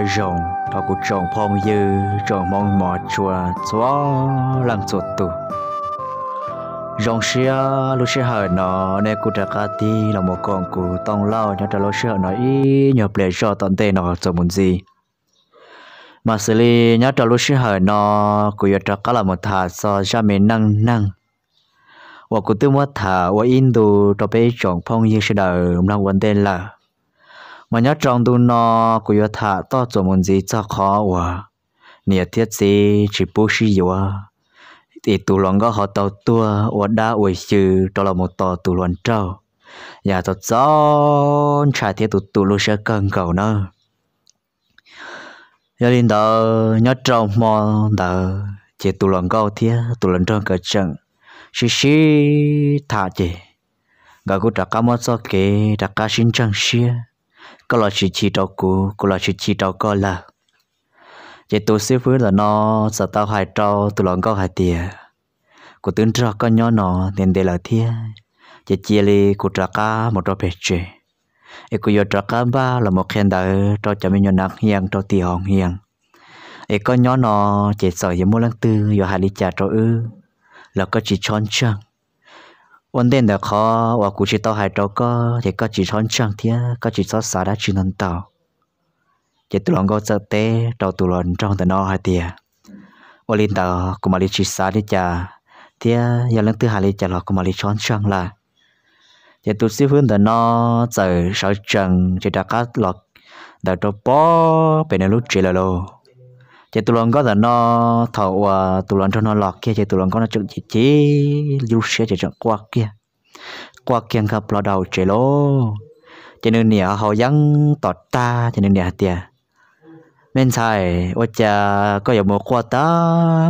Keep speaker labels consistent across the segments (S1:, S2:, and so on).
S1: coi rồng đó của rồng phong dư rồng mong mò chùa chó làm chuột tù rồng xia lúc xia hỏi nó nè cụ đã cá ti là một con cụ tông lao nhớ trả lúc xia nó ý nhập lệ cho tận tê nó cho muốn gì mà xử lý nhớ trả lúc xia hỏi nó cụ nhớ trả cá là một thà so cha mẹ năng năng và cụ tư mua thả và in đồ cho bé rồng phong dư sẽ đợi làm vấn tên là mà nhớ trong tu nó của yo thả to cho muốn gì cho khó quá nhiệt thiết gì chỉ bố xí yo à. thì tu lòng có họ tàu tua và đa uy sư đó là một tàu tu lòng trâu nhà tàu gió trả thiết tu tu lu sẽ cần cầu nữa giờ đến đó nhớ trong mò đó chỉ tu lòng có thiết tu lòng trong cả trận xí xí thả chỉ gà cũng trả cá mất so kê trả cá xin chẳng xia có là chỉ chỉ trâu cũ có là chỉ chỉ trâu có là chỉ tôi xếp với là nó sợ tao hại trâu tụi lòng có hại tiền của tướng trâu có nhỏ nó nên để là thiên chỉ chia li của trâu cá một trâu bẹt chè ấy của giờ trâu cá ba là một khen đỡ trâu cho mấy nhỏ nặng hiang trâu tiền hồng hiang ấy có nhỏ nó chỉ sợ giờ mua lăng tư giờ hại đi trả trâu ư là có chỉ chọn chăng วันเด่นเด็กเขาว่ากูจะต่อหายเราก็เด็กก็จีช้อนช่างเทียก็จีซอสาดจีนันเต่าเจ็ดตุลองก็จะเตะเราตุลอนจ้องแต่นอหายเตียวันลินเต่ากูมาลิจีสาดิจ่าเทียยังเล่นตื้อหายลิจ่าเรากูมาลิช้อนช่างละเจ็ดตุสิพื้นแต่นอจะสาวจังจะดักกัดหลอกแต่ตัวป้อเป็นลูกจีละโล chỉ tụi lòng có là nó thầu à tụi lòng cho nó lọt kia chỉ tụi lòng có nó chụp chỉ chỉ du xe chỉ chọn qua kia qua kia gặp lò đầu chế lô cho nên nè họ dân tọt ta cho nên nè tiệt men sai ô cha có giờ mua qua ta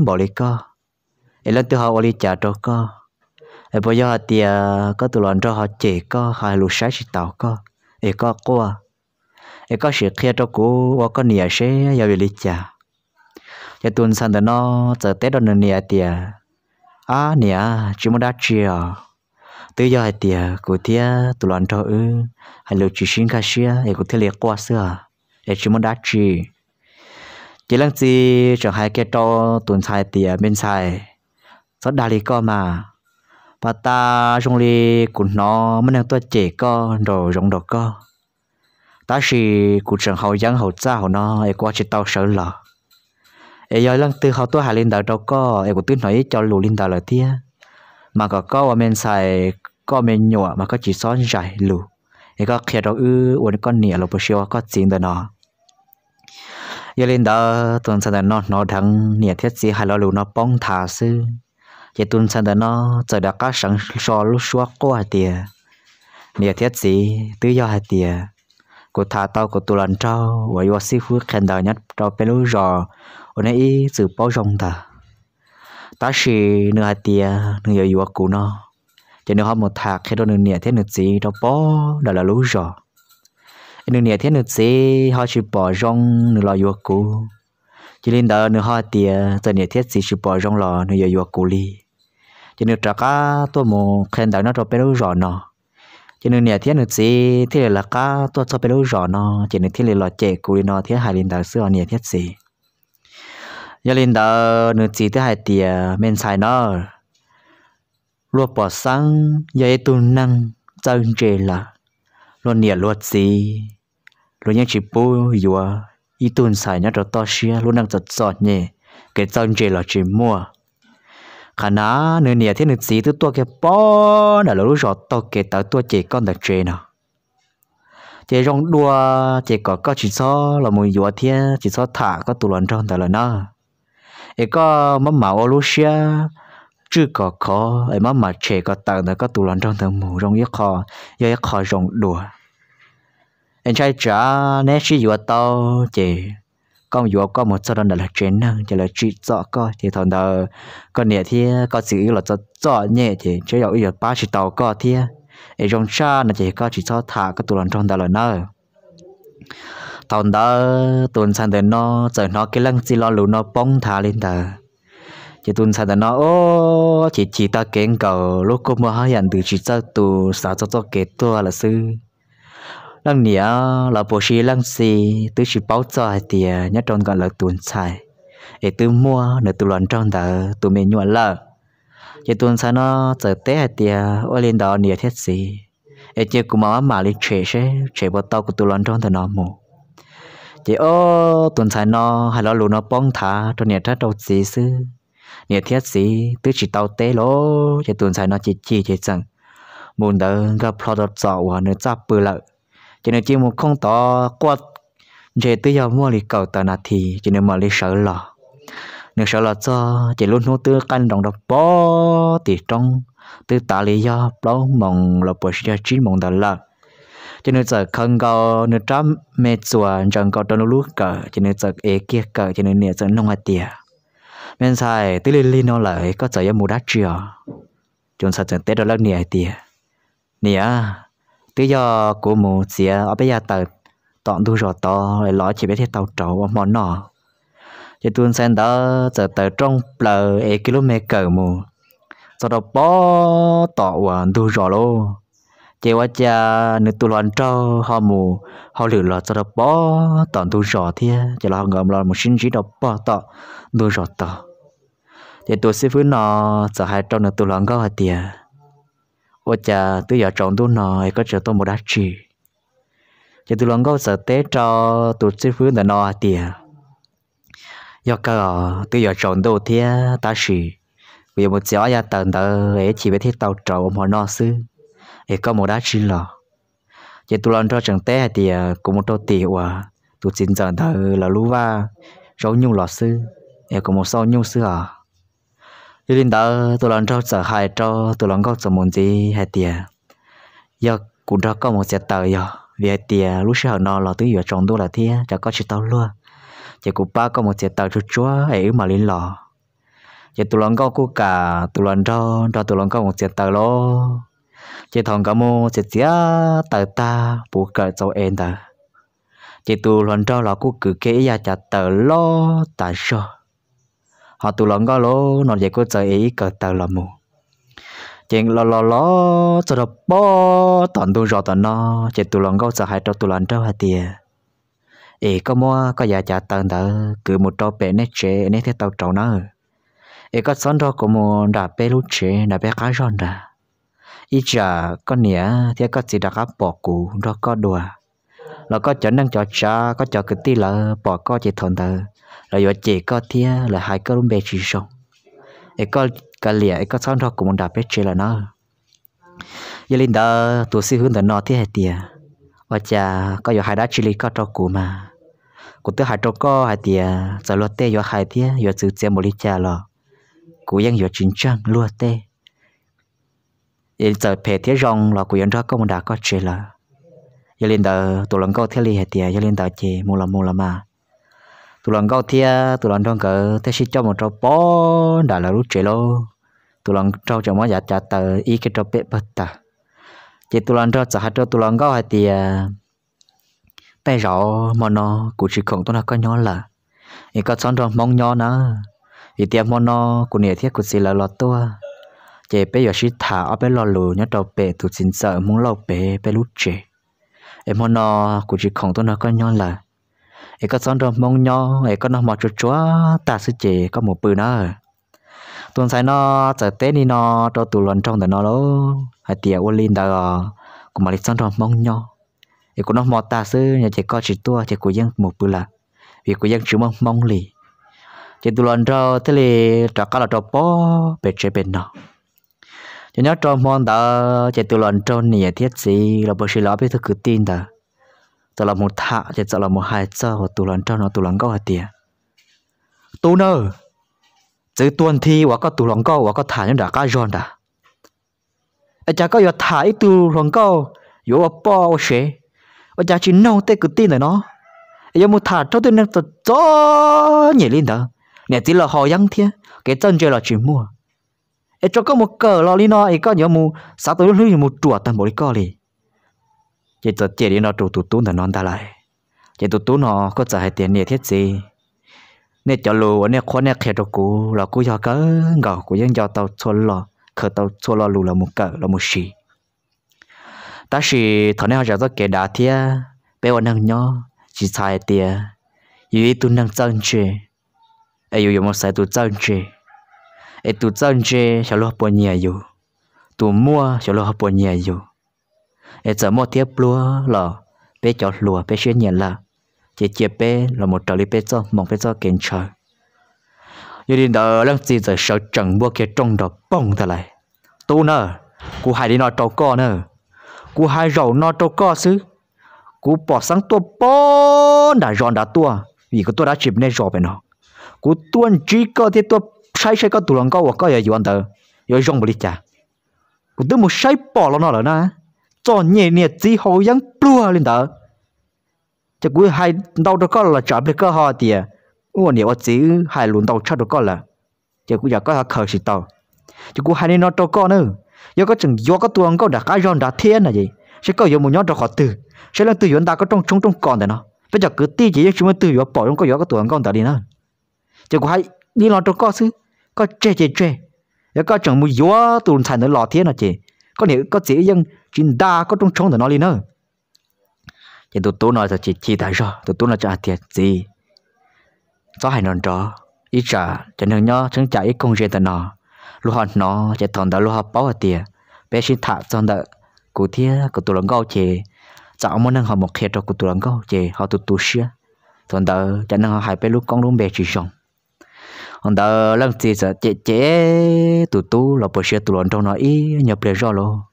S1: bỏ đi co ấy lần thứ hai ô đi trả cho co ấy bây giờ tiệt có tụi lòng cho họ chỉ co hai lũ sai chỉ tàu co ấy có qua ấy có sự kia cho cô có nè sẽ giờ về đi trả giờ tuần sang đó nó giờ tết đó nè tiệt à nè chỉ muốn đắt chia à? từ giờ tiệt cụ tiệt tụi loạn cho ư hai là chỉ xin cái xia hay cụ tiệt liệt qua xưa để à? chỉ muốn đắt chia chỉ lăng gì chẳng hai cái cho tuần sai tiệt bên sai rất đa lý co mà bà ta trong ly của nó mới đang tôi chế co đồ rộng đồ co ta chỉ của trường hậu dân hậu cha hậu nó ai qua chỉ tao sợ lọ ấy giờ lần từ họ tôi hà lên đầu đâu có ấy cũng tôi nói cho lù lên đầu là tia mà có có mình xài có mình nhỏ mà có chỉ xóa dài lù ấy có kia đó ư uốn con nĩa là bớt xíu có chín đó nó lên đó tuần sau đó nó nó thằng nĩa thiết gì hà lo lù nó bong thả sư giờ tuần sau đó nó giờ đã có sẵn xóa qua tia nĩa thiết gì tứ do hai tia của thả tao của tôi lần trâu và yêu sư khen đời nhất trâu bên lúc ở đây sự bao rộng ta ta chỉ nửa hạt tia nửa giờ yêu cũ nó chỉ nửa họ một thạc khi đó nửa nhẹ thế nửa gì đó bỏ đó là lú rồi nửa nhẹ thế nửa gì họ chỉ bỏ rong nửa lo yêu cũ chỉ lên đó nửa hạt tia giờ nhẹ thế gì chỉ bỏ rong lò nửa giờ yêu cũ đi chỉ nửa trả cá tôi mù khen đó nó cho bé lú rồi nó chỉ nửa nhẹ thế nửa gì thế là cá tôi cho bé lú rồi nó chỉ nửa thế là lò chè cũ nó thế hai lên đó xưa nhà thế gì giờ linh đó nửa chỉ thứ hai tiề men sai nó luộc bỏ sáng giờ tu năng chân trề là luôn nhẹ luộc gì luôn nhớ chỉ bù vừa ít tuần xài nó rồi to xia luôn đang giật giọt nhẹ, cái chân trề là chỉ mua khả ná nửa nhẹ thế nửa chỉ thứ to cái bò, là lúc rồi to cái tới to chỉ con đặc trề nào chỉ rong đua chỉ có có chỉ số là mùi vừa thiên chỉ số thả có tụ luận trong tại là nó ấy có mắm màu Olusia chứ có khó ấy mắm mà chè có tờ nữa có tủ lon trong thằng mù trong yếc kho yếc kho rồng đùa anh trai trả nét chỉ vừa tao chỉ con vừa có một số đơn là chuyển năng chỉ là chỉ cho có thì thằng đó con nhẹ thì có sự là cho cho nhẹ thì chứ dầu giờ ba chỉ tàu có thì ấy trong xa là chỉ có chỉ cho thả cái tủ lon trong đó là nơi thằng đó tuần sang đến nó chờ nó cái lăng chỉ lo lũ nó bóng thả lên ta chỉ tuần sang đến nó ô chỉ chỉ ta kén cầu lúc cô mua hai anh từ chỉ cho tù sao cho cho kế tua là sư lăng nia là bộ sĩ lăng xì từ chỉ báo cho hai tiền nhất trong gọi là tuần xài để từ mua để từ loạn trong đó tụi mình nhuận lợ chỉ tuần sang nó chờ té hai tiền ô lên đó nia thiết gì ấy chỉ cũng mà mà lên chế chế chế bắt tao của tụi loạn trong đó nó mù chỉ ô tuần sai nó hay là lù nó bong thả cho nhiệt ra đầu gì sư nhiệt thiết gì tứ chỉ tàu tế lô chỉ tuần sai nó chỉ chỉ chỉ chẳng muốn đỡ gặp lo đợt giàu và nữa chấp bự lợi cho nên chỉ một không tỏ quát chỉ tứ giờ mua lì cầu tờ nà thì cho nên mà lì sợ lò nếu sợ là cho chỉ luôn hút tư căn đồng độc bó thì trong tư tà lý do bao mong là bởi sự chỉ mong đỡ là cho nên giờ không có nước trăm mẹ chùa chẳng có đâu lúc cả cho nên giờ ế kia cả cho nên nè giờ nông hạt tiền men sai tí lên lên nó lại có giờ mua đá chưa chúng sẽ chẳng tết đó lắc nè tiền nè tí do của mù xìa ở bây giờ tờ tọn thu rồi to lại lọ chỉ biết thấy tàu trầu món nọ thì tuần sen đó giờ tờ trong bờ ế km mù sau đó bỏ tọa đu rồi luôn chế quá cha nữ tu loạn cho họ mù họ lử lọ cho nó bỏ tòn tu rõ thia chế là họ ngậm lọ một sinh chỉ đó bỏ tọ tu rõ tọ chế tu sư phụ nó sợ hai trong nữ tu loạn có hai tiền ô cha tu giả trọng tu nó có trở tôi một đá chỉ chế tu loạn có sợ tế cho tu sư phụ nó nó hai tiền do cái tu giả trọng tu thia ta sư vì một giáo gia tận tờ ấy chỉ biết thiết tàu trầu mà nó xưa thì có một đá chi lò chỉ tụi lần cho chẳng té thì ờ, cũng một đôi tỷ và tụi chính giờ thờ là lú va rau nhung lò sư thì có một sau nhung sư à cho nên đó tụi lần cho sợ hại cho tụi lần có sợ muốn gì hay tiền giờ cũng cho có một xe tờ giờ vì tiền lúc sau nó là tụi giờ trong đô là thế đã có chỉ tao luôn chỉ cũng ba có một xe tờ cho chúa ấy mà linh lò chỉ tụi lần có cô cả tụi lần cho cho tụi lần có một xe tờ luôn chị thằng cả mô chị chỉ tờ ta bố cờ cho em ta chị tu lần cho là cô cứ kể ya chả tờ lo ta sợ họ tu lần có lo nó vậy cô chơi ý cờ tờ là mù chị lo lo lo cho nó bỏ toàn tu rồi toàn nó chị tu lần có sợ hai trâu tu lần trâu hai tiền ý có mua có ya chả tờ tờ cứ một trâu bé nét chế nét thế tàu trâu nó ý có sẵn rồi có mua đã bé lúc chế đã bé cá ròn ra ít giờ có nĩa thì có chỉ đặt áp bỏ cũ đó có đùa là có chọn năng chọn cha có chọn cái tí là bỏ có chỉ thuận thờ là giờ chị có thia là hai cái luôn bề chỉ sống ấy có cái lìa ấy có sáng đó cũng đã biết chỉ là nó giờ linh đó tụi sư hướng tới nó thì hai tiệt và cha có giờ hai đá chỉ lý có cho cũ mà cũng tới hai trâu có hai tiệt giờ lót tê giờ hai tiệt giờ chữ chém một lý cha lo cũng vẫn giờ chính chân lót tê giờ giờ phe thế rong là của anh ra có một đã có chuyện là giờ đờ tụ lần câu thế li hệ tiệt giờ đờ chỉ mua là mua là mà tụ lần câu thế tụ lần trong cỡ thế chỉ cho một trâu bó đã là lúc chuyện lo tụ lần trâu chẳng muốn giả trả tờ ý cái trâu bếp bớt ta chỉ tụ lần trâu trả hết trâu tụ lần câu hệ tiệt bây giờ mà nó cũng không tôi nó có nhỏ là ý có chọn rồi mong nhỏ nữa ý tiệm mà nó cũng nhẹ thiết cũng là lọt tua chế bây giờ chỉ thả ở bên lò lù nhớ đầu bể tụt xin sợ muốn lò bể bên lúc chế em hôm nọ cũng chỉ không tôi nói con nhau là em có sẵn rồi mong nhau em có nó mà chuột chúa ta sẽ chế có một bự nữa tuần nó giờ tết nó cho tụi lần trong đời nó lố hay tiệc uôn đó cũng mà lịch sẵn rồi mong nhau em có nó mà ta sẽ nhà chế có chỉ tua chế của dân một bự là vì của dân chỉ mong mong lì chế tụi lần cho thế là trả cả là cho bó bể chế bên nào cho nhớ cho mong đã chạy từ lần trôn nè thiết gì là bởi sự là biết thức cứ tin đó đó là một thạ chạy đó là một hai cho và từ lần trong nó từ lần câu hạt tiền tu nơ chữ tuần thi và có từ lần câu và có thả những đã cá giòn đã ở chả có giờ thả ít từ lần câu yếu ở bao xe ở chả chỉ nâu tê cứ tin rồi nó giờ một thả cho tôi nên tôi cho nhảy lên đó nè chỉ là họ dăng thiên cái chân chơi là chỉ mua ấy cho có một cờ lo li nó ấy có nhớ mu sao tôi lưu một chùa tầm bộ đi co li chỉ tôi tiền đi nó trụ tụ tụ là non ta lại chỉ tụ tụ nó có trả hai tiền nè thiết gì nè cho lù nè khó nè khẹt cũ là cũ cho cái ngầu của dân cho tàu chôn lò khờ tàu chôn lò lù là một cờ là một xì ta xì thằng này họ cho kể đá thia bé còn năng nhớ chỉ sai tiền, yêu tu năng chân chơi, ai yêu yêu một sai tu chân chơi ai tụ chân chê sẽ lo bỏ nhà dù tụ mua sẽ lo bỏ nhà dù ai giờ mua tiếp lúa là bé cho lúa bé xuyên nhà là chỉ chỉ bé là một trò lý bé cho mong bé cho kiến trời như đi đó lăng gì giờ sợ chẳng mua kia trong đó bông thật lại tu nè cú hai đi nó trâu co nè cú hai rầu nó trâu co xứ cú bỏ sang tua bón đã giòn đã tua vì cái tôi đã chụp nên rò về nó cú tuân chỉ có thì tôi sai sai có tụ lòng có hoặc có gì anh tờ rồi rong bồi lít chả cũng tức một sai bỏ nó rồi na cho nhẹ nhẹ chỉ hồ yang plua lên tờ chứ cuối hai đâu đó có là trả được cơ hoa thì ủa nhiều chỉ hai luôn đầu chắc được có là chứ cuối giờ có họ khởi sự tàu chứ cuối hai nên nó cho con nữa giờ có chừng giờ có tụ lòng có đã cái rong đã thiên là gì sẽ có giờ một nhóm cho họ từ sẽ là từ chúng ta có trong trong trong còn đấy nó bây giờ cứ tí chỉ chúng ta từ bỏ trong có giờ có tụ lòng con tờ đi nữa chứ cuối hai đi lo cho con chứ có chê chê chê giờ có chẳng mua gió tụn thành nó lò thiên à chị có nếu có dễ dân chín đa có trong trong nó lên nữa chị tụt tụt nói là chị chị tại sao tụt tụt nói cho thiệt gì cho hai non đó ý trả cho nên nhớ chẳng trả ít công chuyện tận nó lúc họ nó chỉ thằng đó lúc họ bảo là tiền bé xin thả cho đỡ cụ thiên cụ tụi lòng gâu chị cháu muốn nâng họ một khe cho cụ tụi lòng gâu chị họ tụt tụt xia thằng đó cho nên họ hai bé lúc con đúng bé chỉ xong ông ta làm gì giờ chế chế tụ tụ là bữa xưa tụ lần trong nó ý nhập bể do lo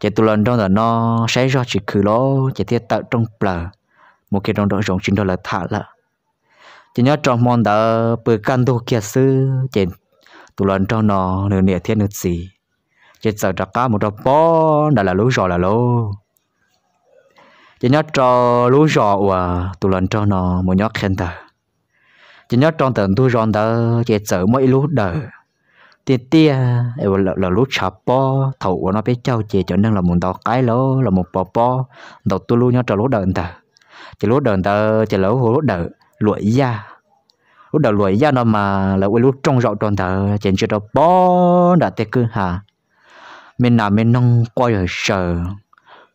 S1: chế tụ lần trong là nó sẽ do chỉ khử lo chế thiết tạo trong bờ một cái trong đó giống chính đó là thả là chỉ nhớ trong món đó bữa căn đồ kia sư chế tụ lần trong nó nửa nửa thiên nửa gì chế sợ đặt cá một trong bò đã là lú rõ là lô chỉ nhớ cho lú rõ và tụ lần trong nó một nhóc khen ta chỉ nhớ trong tận tu ròn đó chỉ chở mỗi lúc đời ừ. tia em là là lúc chả po thầu của nó biết cháu chỉ cho nên là một đầu cái lỗ là một bò po đầu tôi luôn nhớ trong lúc đời ta chỉ lúc đời ta chỉ lỗ lúc đời lụi da lúc đời lụi da nó mà là quên lúc trong rộng trong ta chỉ cho đó po đã tê cứ hà mình nào mình nông coi ở sở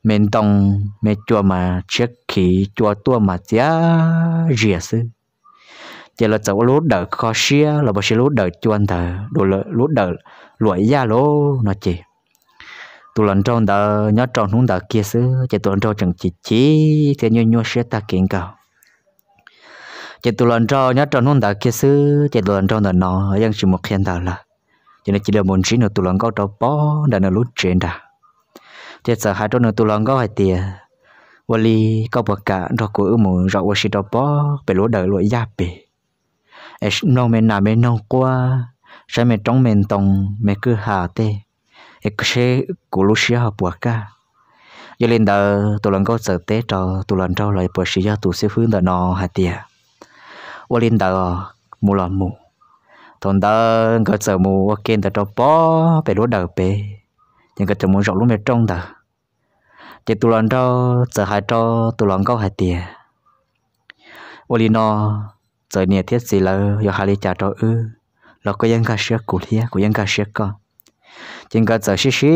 S1: mình tông mình chua mà chết khí chua tua mà giá rỉa sư chỉ là cháu lúa đỡ khó xia là bà sẽ lúa đỡ chuan thờ đồ là lúa đỡ loại da lô nó chỉ tụi lần trong đó nhớ trong chúng ta kia xứ chỉ tụi lần trong chẳng chỉ chỉ thế nhau nhau sẽ ta kiện cầu chỉ tụi lần trong nhớ trong chúng ta kia xứ chỉ tụi lần trong đó nó vẫn chỉ một hiện thờ là chỉ là chỉ là muốn chỉ nữa tụi lần có đầu bó đã là lúa chuyện đã chỉ sợ hai trong nữa tụi lần có hai tiền vali có bậc cả đó của mù rõ vali đó bó bị lúa đỡ lúa da bị ấy nó mình nào mình nông qua sẽ mình trong mình tông mình cứ hà tê ấy cứ sẽ cố lúc xia học bùa cả giờ lên đó tụi lần có sợ tê cho tụi lần cho lại bùa xia tụi sẽ hướng đó nó hà tê qua lên đó mù là mù thằng đó có sợ mù qua kia đó cho bỏ về lúa đầu bê, nhưng cái chồng muốn rộng lúc mình trong đó chỉ tụi lần cho sợ hai cho tụi lần có hai tiền 我哩呢。rồi nè thiết gì là yo hà li trả cho ư là có dân cả sữa cụ thiệt có dân cả sữa co chính cả giờ xí xí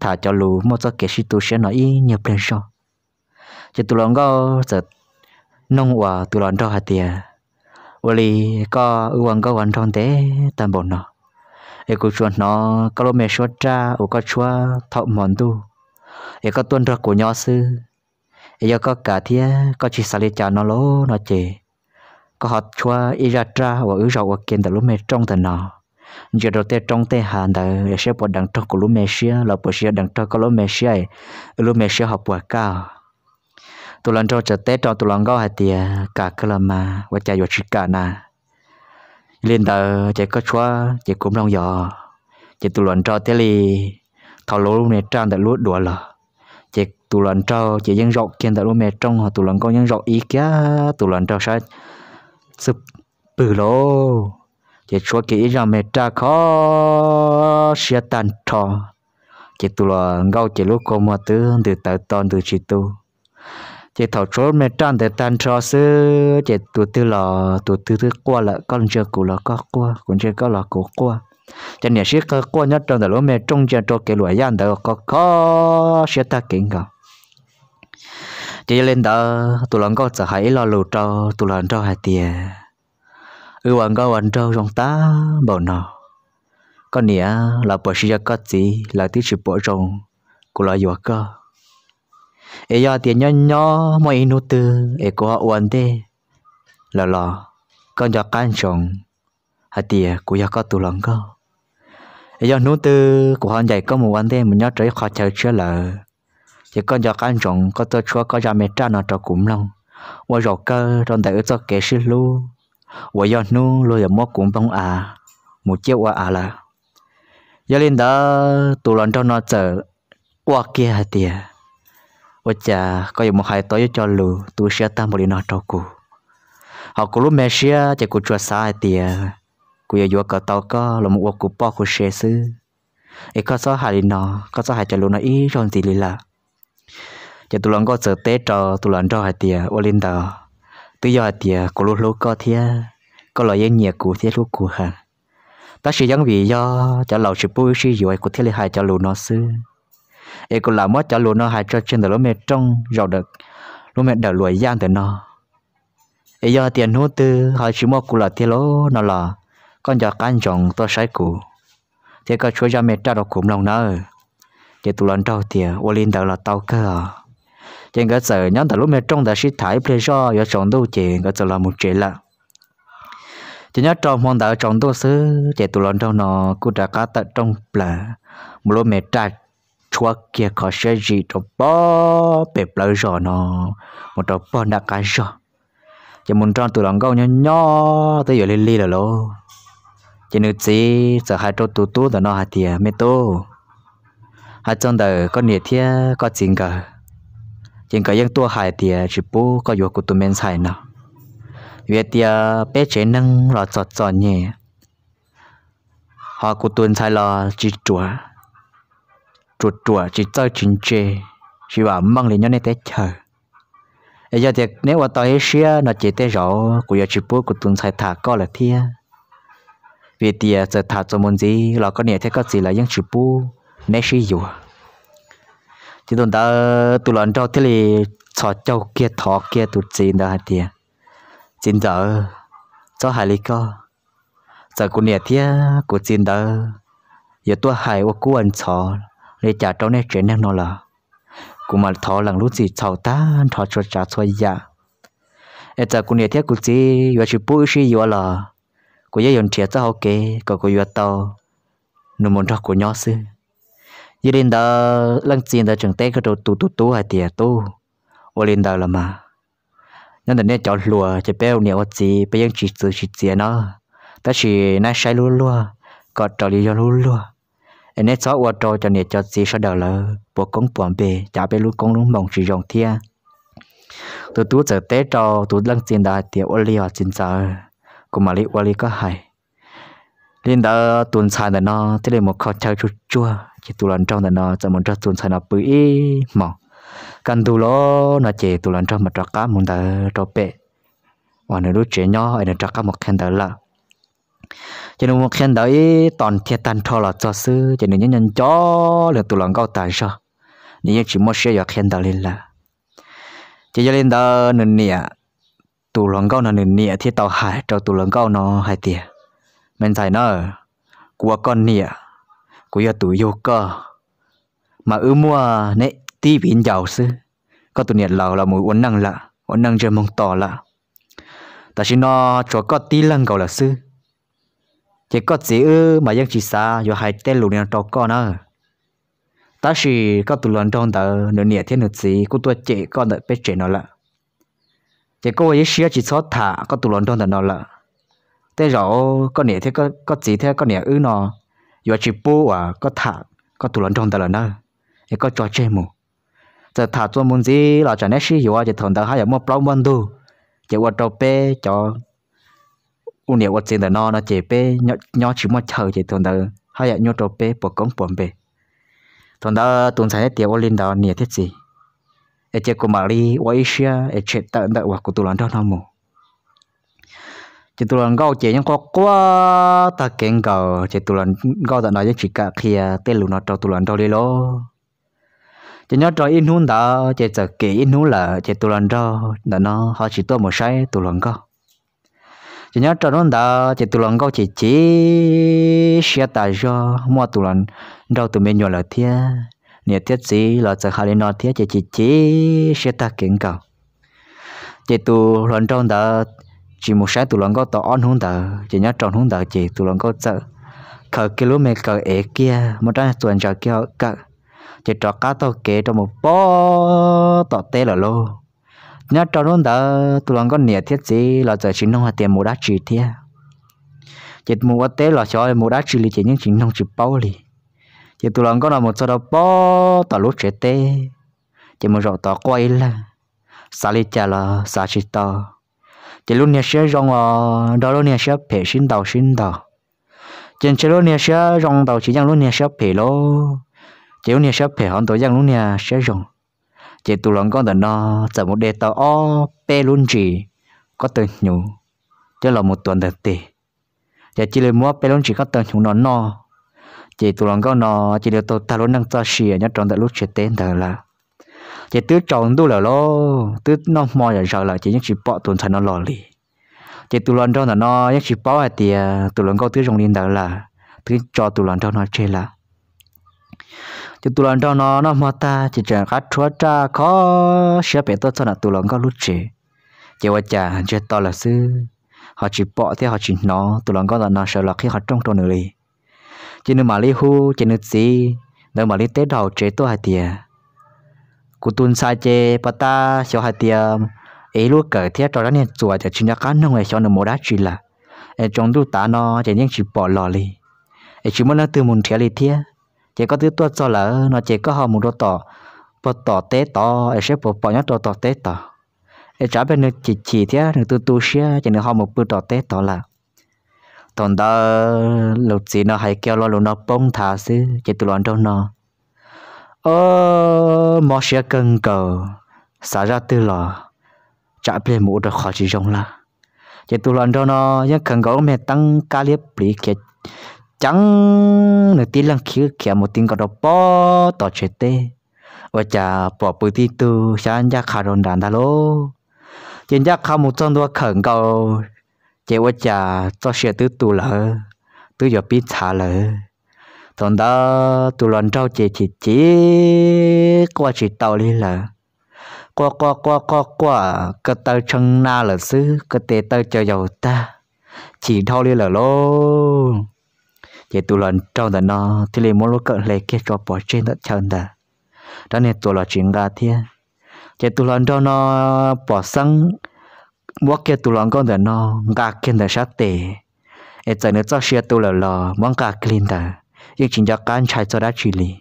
S1: thả cho lù một cho kẻ xí tu sẽ nói nhập lên sao chứ tụi lòng có giờ nông hòa tụi lòng cho hạt tiền co có uang có hoàn toàn thế tam bổn nó ấy cũng chuyện nó các lúc mẹ xóa cha ở các chúa thọ mòn tu ấy có tuân ra của nhau sư ấy có cả thiệt có chỉ xả lý cha nó lố nó chề có họ chua ý ra tra và ứ rau và kiến tại lúc mẹ trong từ nó giờ đầu tiên trong tê hà đã sẽ bỏ đằng trong của lúc mẹ xia là bỏ xia đằng trong của lúc mẹ xia lúc mẹ xia học quả cao tụi lần cho chờ tết cho tụi lần gói hạt tiền cả cơ là mà và chạy vào chỉ cả nà liên tờ chạy có chua chạy cũng đông giò chạy tụi lần cho tê li thảo lúa này trang tại lúa đùa là chị tụ lần trâu chị dân rộng kiến tại lúa mẹ trong họ tụ lần con dân rộng ý kia tụ lần trâu sao sụp bự lô chỉ cho kỹ rằng mẹ cha khó sẽ tàn trò chỉ tu là ngâu chỉ lúc cô mà tứ từ tới toàn từ chỉ tu chỉ thảo chúa mẹ cha để tàn trò sư chỉ tu tư là tu tư tư qua là con chưa cụ là có qua con chưa có là cụ qua chỉ nên sĩ cơ qua nhất trong đời lúc mẹ trông chờ cho cái loại gian đó có khó sẽ ta kính cả chỉ lên đó tụi lần có sợ hãi lo lù cho tụi lần cho hai tiền ư hoàng có hoàng trâu trong ta bảo nó có nghĩa là bỏ sĩ có gì là tí sự bỏ rồng của là vừa cơ ấy giờ tiền nhỏ nhỏ mọi nô tư ấy có hoàng thế là lo con cho can trọng hai tiền của giờ có tụi lần cơ ấy giờ nô tư của hoàng dạy có một hoàng thế mình nhớ trời khó chờ chưa là chỉ có giờ căn trọng có tôi chúa có giờ mẹ cha nó cho cũng lòng và rồi cơ rồi đại cho kể sự lu và giờ nu lu giờ mua cũng bông à một chiếc và à là giờ lên đó tụ lần cho nó chờ qua kia tiệt và chả có giờ một hai tối cho lu tôi sẽ tam một đi nó cho cụ họ cũng lúc mẹ sẽ chỉ cụ chúa sai tiệt cụ giờ vừa có tao có là một cuộc bỏ của sẽ sư ấy có số hai nó có số hai cho lu ý rồi gì là giờ tôi lần có sợ té trò tôi lần cho hai tiền ô linh tờ tự do hai tiền của lúc lúc có thế có lời yên nhiệt của thế lúc của hà ta sử dụng vì do cho lầu sự bôi sử dụng của thế là hai cho lù nó sư, ấy cô làm mất cho lù nó hai cho trên tờ lúc mẹ trong rồi được lúc mẹ đỡ lùi giang tờ nó ấy do tiền hỗ tư hai chỉ mua của là thế lỗ nó là con giờ can trọng tôi sai cũ thế có chúa cho mẹ trao đọc cũng lòng nó giờ tôi lần cho tiền ô linh đầu là tao cơ à chúng cái giờ nhóm thằng lúc mẹ trong đã sĩ thái ple cho giờ chọn đâu chị cái giờ là một chị là Chúng nhớ trong mong đã chọn đâu xứ chị tụi lần trong nó cũng đã cả tận trong là một lúc mẹ trai chúa kia có sẽ gì trong bó bẹp lỡ rồi nó một trong bó đã cái rồi chỉ muốn trong tụi lần câu nhỏ nhỏ tới giờ lên li là lô chỉ nữ chỉ giờ hai trâu tụt tụt là nó hai tiền mẹ tô hai trong đời có nhiệt thiên có chính cả chỉ có những tua hải tiệt chỉ bố có yếu của tụi mình xài nào vì thì bé chế năng là chọt chọt nhỉ họ của tụi xài là chỉ chùa chùa chùa chỉ chơi chính chế chỉ bảo mong lên nhau này tết chờ bây giờ tiệt nếu mà tới xia nó chỉ tết rõ của giờ chỉ bố của tụi xài thả co là thia vì tiệt giờ thả cho môn gì là có nhẹ thế có gì là những chỉ bố nên sử dụng chỉ tụi ta tụi lần cho thế thì cho châu kia thọ kia tụi chín đó thì chín giờ cho hải lý co giờ cũng nhẹ thế của chín đó giờ tôi hải ô cú ăn chó để trả trâu này chuyện năng nó là cũng mà thọ lần lúc gì chào ta thọ cho trả cho dạ em giờ cũng nhẹ thế của chỉ, vừa chỉ bôi xí vừa là của gia đình trẻ cho họ kể có của vừa tàu nó mồm cho của nhau xưa giờ đến đó lăng chiến đó chẳng tết cái đồ tu tu tu hay tiệt tu và lên đó là mà nên là nên chọn lùa chỉ béo nhiều gì bây giờ chỉ chỉ chỉ chỉ nó ta chỉ nói sai luôn luôn có trò lý do luôn luôn anh ấy xóa qua trò cho nên cho gì sao đầu là bộ công bọn bề trả bé luôn công luôn mong chỉ dòng thia từ tú trở tết trò tú lăng chiến đó tiệt ô liu chín giờ cũng mà lý ô liu có hại nên đã tuần sai là nó thế này một kho chơi chua chua chỉ tu lần trong là nó cho một cho tuần sai nó bự ý mỏ cần tu lỗ nó chỉ tu lần trong một cho cá muốn ta cho bể và nó lúc chế nhỏ ấy nó cho cá một khen đó là cho nên một khen đó ấy toàn thiệt tan cho là cho sư cho nên nhân nhân cho là tu lần cao tài sao nhưng chỉ một xe giờ khen đó lên là chỉ cho nên đó nên nè tu lần cao nó nên nè thì tàu hải cho tu lần cao nó hai tiền mình thấy nó của con nia, của giờ tuổi yêu cơ mà ư mua nè tí bình giàu sư có tụi nịa lầu là mùi uốn năng lạ uốn năng chơi mong tỏ lạ ta chỉ nó cho có tí lăng cầu là sư chỉ có chỉ ư mà dân chỉ xa do hai tên lùn nè to con nữa ta chỉ có tụi lần trong tờ nửa nịa thiên nửa gì của tôi chỉ con đợi bé trẻ nó lạ chỉ có ấy xia chỉ xót thả có tụi lần trong tờ nó lạ thế rồi có nè thế có có gì thế có nè ư nó vừa chỉ bố à có thả có tụ lần trong ta lần đó thì có cho chơi mù giờ thả cho muốn gì là cho nét gì hiểu à chỉ thằng ta hay là mua bao bắn đồ chỉ qua trâu bé cho u nè qua tiền ta nó nó chỉ pe nhỏ nhỏ chỉ mua chờ chỉ thằng ta hay là nhỏ trâu pe bỏ công bỏ pe thằng ta tuần sau tiệc ở lên đó nè thế gì ở chỉ của Malaysia ở chỉ tận đó và của tụ lần trong nó mù chỉ tụi lần gâu chỉ những có quá ta kẹn gờ chỉ tụi lần gâu tận nói chỉ cả khi à, tên lũ nó cho tụi lần cho đi lô chỉ nhớ cho in hún đó chỉ giờ kỹ in hún là chỉ tụi lần cho là nó họ chỉ tôi một sai tụi lần gâu chỉ nhớ cho nó đó chỉ tụi lần gâu chỉ chỉ xe ta cho mua tụi lần đâu tụi mình nhỏ là thiệt nhiệt thiết gì là giờ hai nó thiết chỉ chỉ chỉ xe ta kẹn gờ chỉ tụi lần trong đó chỉ một sáng tụ lăng có tỏ ăn hôn tờ chỉ nhớ tròn hôn tờ chỉ tụ lăng có sợ khờ km khờ ế kia một trái tuần chờ kia cỡ chỉ cho cá tàu kế trong một bó tỏ tê là lô nhớ tròn hôn tờ tụ lăng có nhẹ thiết gì là giờ chính nông tiền mua đá chỉ thiệt chỉ mua tê là cho mua đá chỉ lì chỉ những chính nông chỉ bao lì chỉ tụ lăng có là một số đó bó tỏ lút chế tê chỉ một rọ tỏ quay là xả lì chả là xả chỉ tỏ chỉ luôn nhà xe rong ở đó luôn nhà xe phải xin tàu xin tàu chỉ chỉ luôn nhà xe rong tàu chỉ rằng luôn nhà xe phải lô chỉ luôn nhà xe phải hoàn toàn rằng luôn nhà xe rong chỉ tụ lòng con đàn nó ờ, chở một đề tàu o pe luôn chỉ có từ nhủ chứ là một tuần thật tệ chỉ chỉ là mua pe luôn chỉ có từ nhủ nó nó, chỉ tụ lòng con nó ờ, chỉ được tàu ta luôn năng cho xì ở nhà tròn tại lúc chuyển tên thật là chỉ tứ tròn đu lỡ lo tứ nó mò giờ giờ là chỉ những chỉ bỏ tuần thành nó lò lì chỉ tụ lần trong là nó những chỉ bỏ thì tụ lần câu tứ trong liên đó là tứ cho tụ lần trong nó chơi là chỉ tụ lần trong nó nó mà ta chỉ chẳng khát chúa cha khó sẽ phải tốt cho là tụ lần câu lúc chơi chỉ qua chả chơi to là sư họ chỉ bỏ thì họ chỉ nó tụ lần câu là nó sợ là khi họ trong trong nữa đi chỉ nếu mà li hu chỉ nếu gì nếu mà li tết đầu chơi tôi hay tiền กูตุนซาเจปตาเสียวหาเตียมเอลูกเกิดเทียตอนนั้นเนี่ยจัวจะชินยาการนงไอชอนโมดาจีละไอจงดูตานอจะยังจีปอหล่อเลยไอชิมันละตือมุนเทียเลยเทียเจก็ตือตัวจอละนอเจก็หอมุดต่อปต่อเตต่อไอเชปปอยันต่อต่อเตต่อไอจ้าเป็นนึกจีจีเทียนึกตัวตูเชียจะนึกหอมุปืต่อเตต่อละตอนเดอลูกจีนอให้เกี่ยวลอลูนอป้งทาซื้อเจตุลอนโดนอ ờ mò xe cần cờ xả ra tư lò chả biết mũ được khỏi chỉ rong là chỉ tu lần đó nó nhưng cần có mẹ tăng cá liếp bị kia chẳng nửa tiếng lần khí kia một tiếng có đó bỏ tỏ chết tê và chả bỏ bự tí tu sáng ra khá rộn đàn ta lô trên ra khá một trong đó khẩn cầu chỉ và chả cho xe tư tu lỡ tư giờ biết thả lỡ tuần đó tụi lần trâu chỉ chỉ chỉ qua chỉ tàu đi là qua qua qua qua qua cái tàu chân na là xứ cái tê tàu cho giàu ta chỉ thâu đi là lô chỉ tụi lần trâu là nó thì lấy một lúc cỡ lấy cái cho bỏ trên đất chân ta đó nên tụi là chuyện ra thế chỉ tụi lần trâu nó bỏ sang, bó kia tụi lần con là nó gà kia là sát tệ ấy giờ nó cho xe tụi là lò món gà kia nhưng chính cho cán chạy cho đã chỉ lý,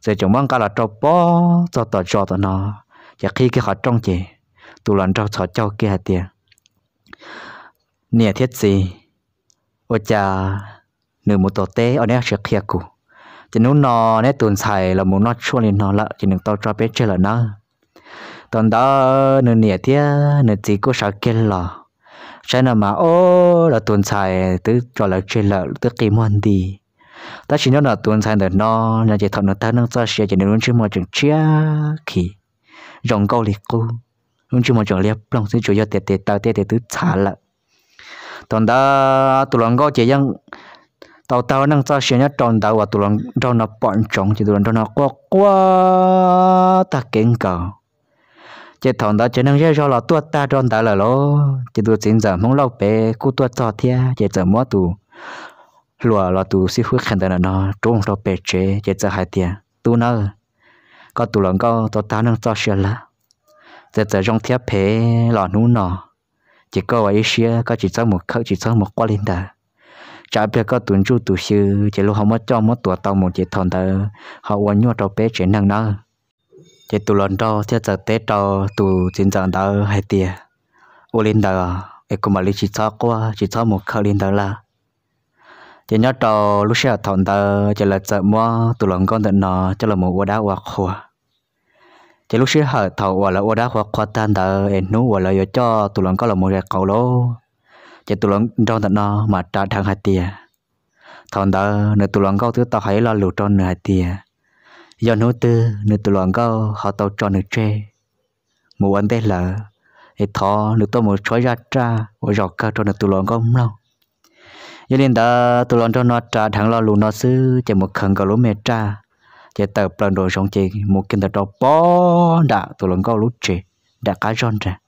S1: giờ chúng mong cả là trâu bó cho tờ cho tờ nó giờ khi cái họ trong chị tụ lần trâu cho cho kia tiền nè thiết gì ôi cha nửa một tổ tế ở đây sẽ kia cụ chỉ nó nó nè tuần xài là muốn nó chua lên nó lợ chỉ đừng tao cho biết chơi là nó tuần đó nửa nè thiết nửa chỉ có sợ kia là sẽ là mà ô là tuần xài tứ cho là chơi là tứ kỳ mòn đi ta chỉ nhớ là tuần sang đời nó nhà chị thầm nó ta nâng cho xe chị nên chứ mà chừng chia khi dòng câu liệt cô luôn chứ mà chọn liệp lòng xin chủ yếu tệ tệ tao tệ tệ tứ trả lại tuần đó tụi lòng câu chị rằng tao tao nâng cho xe nhá tròn tàu và tụi lòng tròn nó bọn trống chị tụi lòng tròn nó quá quá ta kiến cầu Chị thằng đó chỉ nâng ra cho là tuột ta tròn tàu là lo chị tụi xin giờ mong lâu bé cú tuột cho thia chị giờ mua tụi lúa là tụ sĩ hứa khen tên nó trông nó bể chế chết cho hai tiền tu nó có tụ lần có tụ ta nâng cho xe là giờ giờ trong thiết phế lò nú nọ chỉ có ấy xe có chỉ cho một khẩu chỉ cho một quả linh đà chả biết có tuần chú tụ sư chỉ lúc họ mất cho mất tuổi tàu một chỉ thằng tờ họ uốn nhau trong bể chế năng nó chỉ tụ lần đó thiết giờ tết đó tụ chính giờ đó hai tiền ô linh đà ai cũng mà lấy chỉ cho qua chỉ cho một khẩu linh đà là chỉ nhớ trò lúc xe thọn tờ chỉ là chợ mua tụ lòng con tận nó chỉ là một quả đá hoặc khua chỉ lúc xe hở thầu quả là quả đá hoặc khoa tan tờ em nú quả là do cho tụ lòng con là một cái cầu lô chỉ tụ lòng trong tận nó mà trả thằng hai tiền thọn tờ nửa tụ lòng con thứ tao hãy là lụt trong nửa hai tiền do nú tư nửa tụ lòng con họ tao cho nửa chê một anh tê là thì thọ nửa tôi một chói ra tra một giọt ca cho nửa tụ lòng con không đâu giờ đến đó tụi lon cho nó trả thằng lo lù nó xứ chỉ một khẩn cầu lúa mẹ trả chỉ tờ plan đồ sống chỉ một kinh tờ đồ bó đã tụi lon có lút chỉ đã cá rон ra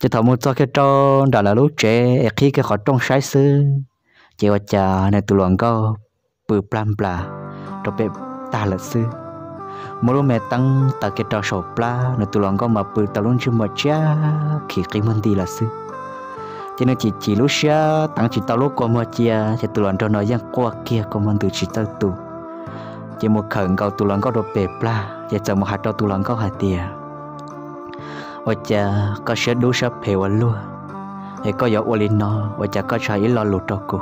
S1: chỉ thằng một cho cái cho đã là lút chỉ e khi cái khó trong sai xứ chỉ ว่า cha này tụi lon có bự plan bla đồ bẹp ta là xứ một lúc mẹ tăng ta cái trò sổ pla nên tụi lon có mà bự ta luôn chưa mà cha khi cái môn đi là xứ cho nên chỉ chỉ lúc xưa tặng chỉ tao lúc qua mà chia chỉ tụi lần cho nói rằng qua kia có mình từ chỉ tao tụ chỉ một khẩn cầu tụi lần có đồ bể pla chỉ chờ một hạt cho tụi lần có hạt tiền và cha có sẽ đủ sắp hiểu luôn thì có gió uốn nó và cha có sai lo lụt cho cô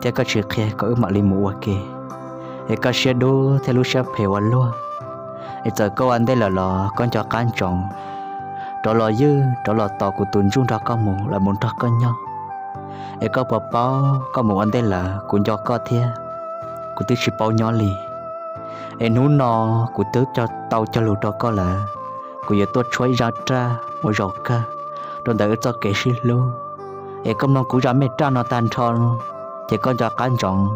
S1: cha có sự kia có ước mơ li mua kia thì có sẽ đủ theo lúc sắp hiểu luôn thì giờ cô anh đây là lo con cho can trọng trò lo dư trò lo tò của tuần chung ra có mù là muốn ra có nhau e có bà bó có một anh tên là cũng do có thia của tứ sĩ bao nhỏ lì e nú nò của tứ cho tàu cho lù đó có là của giờ tôi chuối ra tra một giọt ca rồi đợi cho kể sĩ lù e công mong cũng ra mẹ tra nó tàn tròn thì con cho cán trọng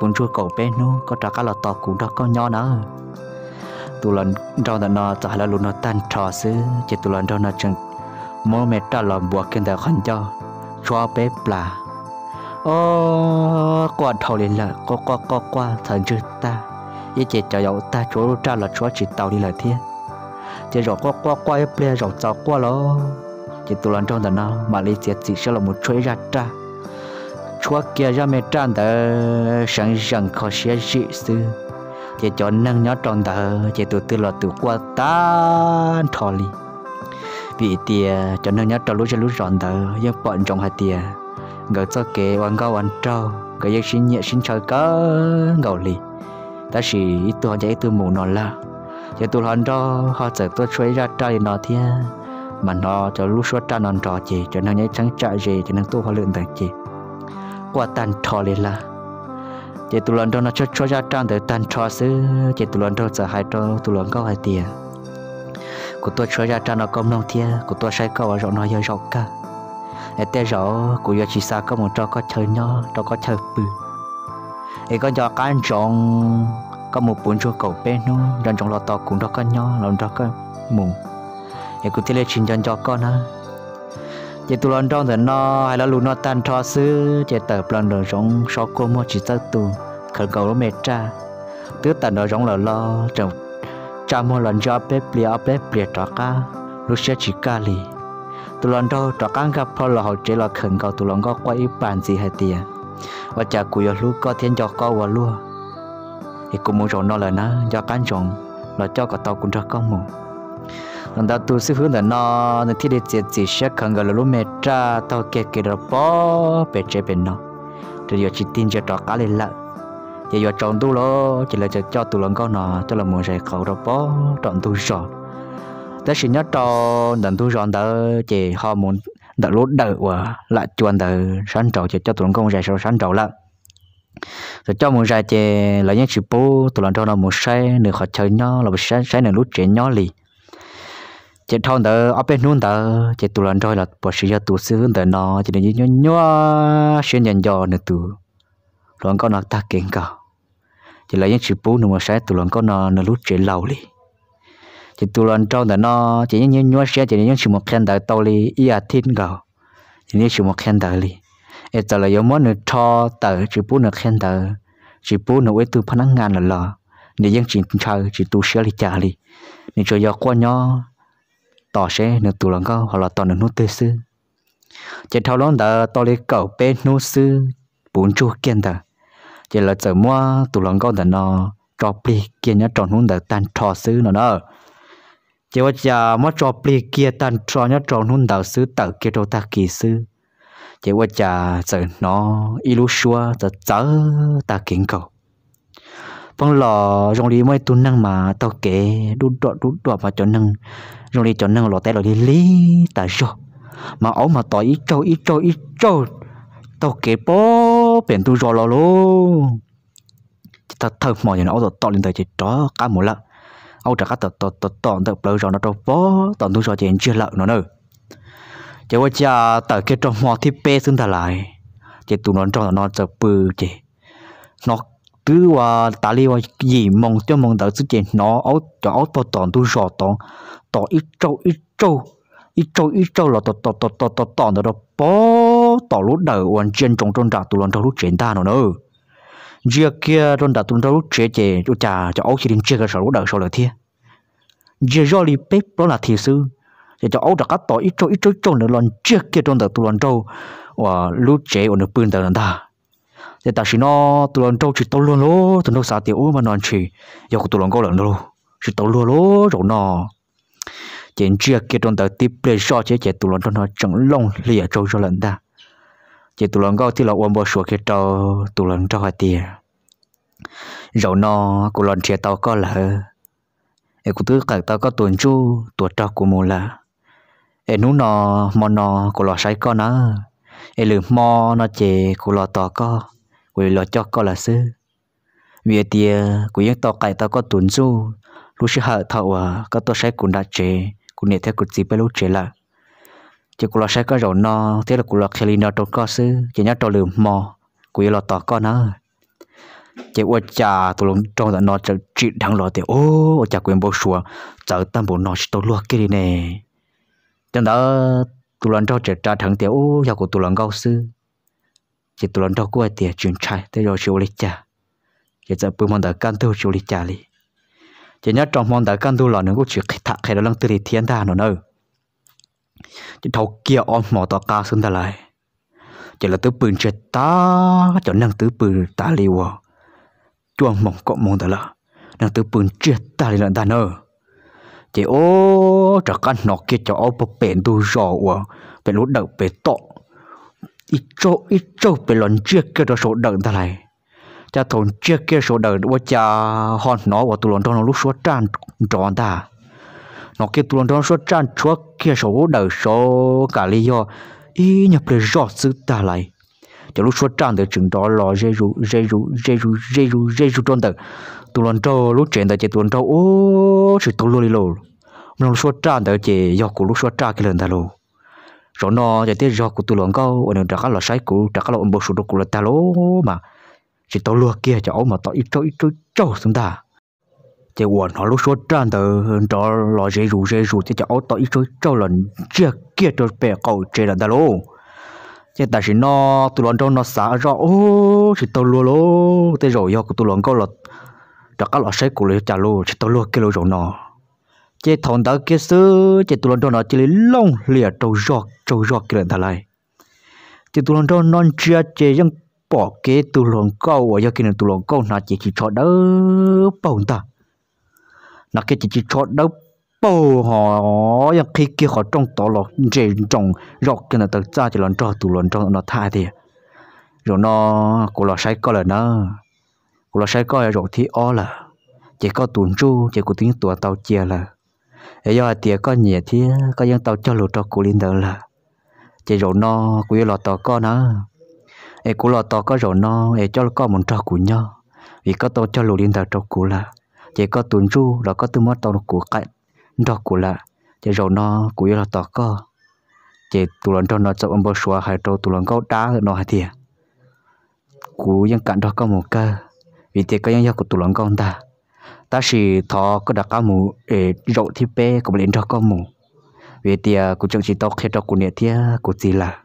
S1: buồn chua cậu bé nó có trả cá lò tò cũng đó có nhỏ nữa tụ lần rau đã nó trả là luôn nó tan trò xứ chỉ tụ lần rau nó chừng mỗi mẹ trả là buộc kiến đã khăn cho cho bé là ô qua thầu liền là qua qua qua qua thần chữ ta ý chỉ cho dậu ta chúa trả là chúa chỉ tàu đi là thiên chỉ rồi qua qua qua bé rõ cháu qua lo chỉ tụ lần rau đã nó mà lý chỉ chỉ sẽ là một chuỗi ra trả chúa kia ra mẹ trả đã sẵn sàng khó sẽ dị sự chỉ cho nâng nhó tròn tờ chỉ tụt từ lọt từ qua tan thò li vì tia cho nâng nhó tròn lúc cho lúc tròn tờ nhưng bọn trong hạt tia ngờ cho kế quan cao quan trâu ngờ giấc sinh nhẹ sinh trời có ngầu li ta chỉ tôi chạy từ mù nọ la, chỉ tôi hoàn cho họ chở tôi chơi ra trai nọ thia mà nó cho lúc xuất ra nọ trò gì cho nâng nhé trắng chạy gì cho nâng tu họ lượng tờ gì qua tan thò li là chỉ tụi lần đó nó cho cho ra trang để tan cho xứ chỉ tụi lần đó giờ hai đó tu lần có hai tiền của tôi cho ra trang nó công nông thiên của tôi sai câu rồi nó giờ cả để té rõ của giờ chỉ xa có một trò có chơi nhó trò có chơi bự để có cho cái tròn có một bốn chỗ cầu bên nó đang trong lọ to cũng đó có nhó làm đó có mùng để cũng thế là chuyện cho con á chỉ tu lần trong thì nó hay là luôn nó tan cho xứ chỉ tờ lần rồi trong so cô mua chỉ tớ tu khẩn cầu nó mệt cha tứ tận nó trong là lo trong cha mua lần cho bếp bia bếp bia trọ cá lúc sẽ chỉ cá lì tu lần đâu trọ cá gặp phơi là họ chỉ là khẩn cầu tu lần có quay ít bàn gì hay tiền và cha cùi lúc có thiên cho co và lúa thì cũng muốn rồi nó là na do cán trồng là cho cả tàu cũng ra con mùng còn đó tu sư hướng là nó thì để chết chỉ sẽ cần gọi là lúc mẹ cha tao kẹt kẹt đó bỏ bể chế bên nó từ giờ chỉ tin cho trò cá lên lại giờ giờ chọn tu lo chỉ là cho cho tu lần con nó cho là muốn sẽ khẩu đó bỏ chọn tu rồi đó chỉ nhất cho đàn tu rồi đó chỉ họ muốn đã lốt đỡ và lại chuẩn đỡ sáng trầu chỉ cho tụi con rải sau sáng trầu lắm rồi cho muốn rải chè là những chữ bố tụi lần cho nó muốn xe, nửa họ chơi nhau là một sai sai nửa lút chuyện nhỏ lì chỉ thon đó ở bên nút đó chỉ tu lần rồi là bỏ sử dụng tụ sử đó nó chỉ để nhớ nhớ xuyên nhận do nữa tu lần con nó ta kiện cả chỉ lấy những sự bố nữa mà sai tu lần con nó nó lúc chỉ lâu đi chỉ tu lần trong đó nó chỉ những nhớ sẽ chỉ những sự một khen đó tao đi ý à thiên cả chỉ những sự một khen đó đi ít tao là yếu muốn được cho tờ chữ bố nữa khen đó chữ bố nữa với tụ phản ngàn là là để những chuyện chờ chữ tu sửa đi trả đi nếu cho do qua nhau tỏ xe nửa tù lòng cao hoặc là tỏ nửa nốt tư sư chỉ thao lon đã tỏ lấy cậu bé nốt sư bốn chú kiên ta chỉ là chờ mua tù lòng cao đã nó cho pli kiên nhá tròn hôn đã tan trò sư nó nó mua cho pli kia tan trò nhá tròn hôn đã sư tờ kia đâu ta kỳ sư chỉ là chỉ ว่าจะ chờ nó ilusua จะ chở ta kiến cầu bằng vâng, lò rong lì mới tu năng mà tao kể đu đọ đu đọ và cho năng rong lì cho năng lò tay lò lì lý ta rồi mà ấu mà tỏi ít trâu ít trâu ít trâu tao kể bó bèn tu rồi lò luôn ta thơm mỏi như nó rồi tỏ lên tới chỉ chó cá một lần ông trả cá tỏ tỏ tỏ tỏ tỏ bờ rồi nó trâu bó tọt tu rồi chỉ chưa lợn nó nữa chỉ qua cha tỏ kia trong mò thì bê xưng ta lại chỉ tụi nó cho nó sợ bự chỉ nó cứ và ờ, ta li và ờ, gì mong cho mong đợi sự kiện nó áo cho áo to tòn tu rõ tòn tỏ ít châu ít châu, ít châu ít châu là tò tò tò tò tò tò nó đó bó tỏ lúc đầu hoàn trên trong trong đạt tu lần trong lúc chuyển ta nó nữa giờ kia trong đạt tu trong lúc chế chế chỗ trà cho áo chỉ đến chế cái sau lúc đầu sau lời thiê giờ do li bếp đó là thị sư để cho áo đặt các tỏ ít trâu ít trâu trâu nữa lần chế kia trong đạt tu lần trâu và ờ, lúc chế ở nước bươn đầu lần ta thế ta chỉ nó tụi lần trâu chỉ tao luôn lố tụi nó sao tiểu mà nó chỉ giờ tụi lần có lần đâu chỉ tao luôn lố rồi nó chuyện chia kia trong tờ tiếp play so chế chế tụi lần trong nó chẳng lòng lìa trâu cho lần ta chế tụi lần có thì là uống bơ sủa kia trâu tụi lần trâu hai tiền rồi nó của lần chia tao có là em cũng thứ cả tao có tuần chu tuần trâu của mù là em nú nó mò nó của lọ sai con nó em lử mò nó chế của lọ tao có quỷ lo cho có là sư vì tia quỷ những to cày tao có tuấn du lúc sẽ hạ thọ à có tôi sẽ cũng đặt chế cũng nể theo cũng chỉ biết lúc chế là chỉ cũng là sẽ có rồi nó thế là cũng là khi đi nó trong có sư chỉ nhớ trong lửa mò quỷ lo tỏ con nó chỉ ua cha tôi lông trong tận dạ nó chỉ chỉ đang lo thì ô cha quyền bao xua chờ tâm bộ nó chỉ tôi lo kia đi nè trong đó tụi lông trong chỉ cha thằng thì ô cha của tôi lông cao sư chỉ tụi lần đầu qua tiệt chuyển trai tới rồi chịu lịch cha chỉ giờ bữa mòn đã căn thu chịu lịch cha đi, chỉ nhớ trong mòn đã căn tu là nó chuyện chịu thạc hay là lăng từ thiên đa nó nữa chỉ thấu kia ôm mỏ tọa ca xuống ta lại chỉ là tứ bừng chết ta cho năng tứ bừng ta li wo chuông mỏng cọ mỏng ta là năng tứ bừng chết ta li là ta nữa chỉ ô trở căn nó kia cho ô bền tu rò wo bền lút đầu bền tọt ít chỗ ít chỗ bị lon chia kia đó số đợn ta lại cha thôn chia kia số đợn của cha hòn nó của tụi lon trong lúc số tràn tròn ta nó kia tụi lon trong số tràn chúa kia số đợn số cả lý ý nhập lại rõ sự ta lại cho lúc số tràn tới chừng đó lo dây ru dây ru dây ru dây ru dây ru tròn tới tụi lon trâu lúc chuyện tới chỉ tụi lon ô chỉ tụi lon lì lúc số tràn tới chỉ do lúc số tràn cái lần ta luôn rồi nó giờ tiết do của tụi lòng câu ở nơi đó là sai cũ đó là ông bố sụt của là ta lố mà chỉ tao lừa kia cho ông mà tao ít trâu ít trâu trâu chúng ta chỉ quần họ lúc số trang từ đó là dễ rủ dễ rủ thì cho ông tao ít trâu trâu lần chưa kia cho bè cầu chơi là ta lố chỉ tại vì nó tụi lòng trong nó xả rõ ô chỉ tao lừa lố thế rồi do của tụi lòng câu là đó là sai cũ là ta lố chỉ tao lừa kia lố rồi nó chế thằng đó kia sứ chế tụi lần đó nó chỉ lấy long lìa trâu giọt trâu giọt kia lần thà lại chế tụi lần đó non chia chế dân bỏ cái tụi lần câu ở do kia lần tụi lần câu nó chỉ chỉ cho đỡ bầu ta nó kia chỉ chỉ cho đỡ bầu họ dân khi kia họ trong tổ lọ dễ trong giọt kia là tất cả chỉ lần cho tụi lần cho nó tha thì rồi nó cũng là sai coi là nó cũng là sai coi rồi thì ó là chỉ có tuần chu chỉ có tiếng tuổi tàu chia là giờ tiệc có nhẹ thì có những tàu cho lụt cho cụ linh đó là chỉ rồi nó cũng là tàu con nó ấy cũng là tàu có rồi nó ấy cho con một cho cụ nhau vì có tàu cho lụt linh đó cho cụ là chỉ có tuần ru đó có tư mất tàu của cạnh cho cụ là chỉ rồi nó cũng là tàu con chỉ tụi lần cho nó cho ông bố xóa hay cho tụi lần câu đá nó hai thiệt cụ những cạnh đó có một cơ vì thế có những do của tụi lần con ta ta chỉ thọ có đặc mù để rộ thì pe cũng lên cho con mù về thì cũng chẳng chỉ tao khi đó của nhiệt thế cũng gì là